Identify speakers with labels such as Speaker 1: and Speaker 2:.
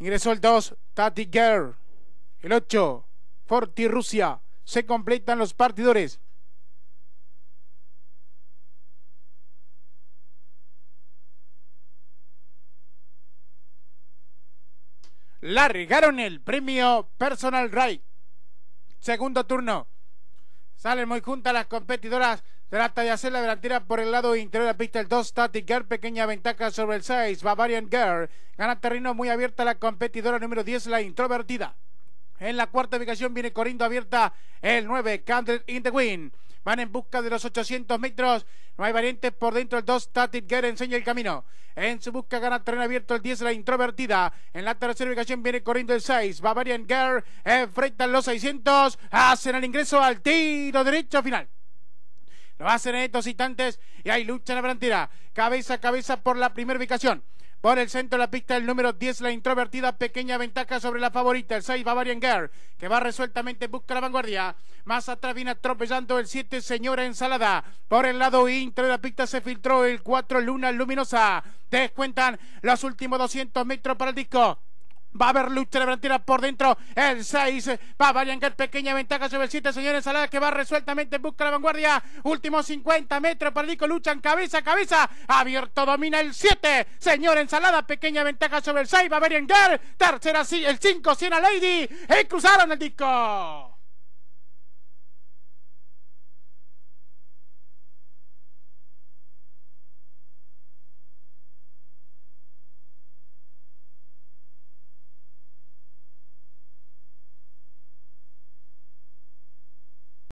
Speaker 1: Ingresó el 2, Tati Girl. El 8, Forti Rusia. Se completan los partidores. Largaron el premio Personal Right. Segundo turno. Salen muy juntas las competidoras. Trata de hacer la delantera por el lado interior de la pista el 2, Static Girl, pequeña ventaja sobre el 6, Bavarian Girl. Gana terreno muy abierta la competidora número 10, la introvertida. En la cuarta ubicación viene corriendo abierta el 9, Candle in the Wind. Van en busca de los 800 metros. No hay variantes por dentro. El 2, Static Girl enseña el camino. En su busca gana terreno abierto el 10, la introvertida. En la tercera ubicación viene corriendo el 6. Bavarian Girl enfrentan los 600. Hacen el ingreso al tiro derecho final. Lo hacen en estos instantes y hay lucha en la frontera. Cabeza a cabeza por la primera ubicación. Por el centro de la pista, el número 10, la introvertida, pequeña ventaja sobre la favorita, el 6, Bavarian Girl, que va resueltamente, busca la vanguardia. Más atrás viene atropellando el 7, Señora Ensalada. Por el lado intro de la pista se filtró el 4, Luna Luminosa. Descuentan los últimos 200 metros para el disco. Va a haber lucha de plantilla por dentro. El 6. Va a Vallangar. Pequeña ventaja sobre el 7. Señores Ensalada que va resueltamente. Busca la vanguardia. último 50 metros para disco, Luchan cabeza a cabeza. Abierto domina el 7. Señor Ensalada. Pequeña ventaja sobre el 6. Va guerra. Tercera el 5. Siena Lady. Y cruzaron el disco.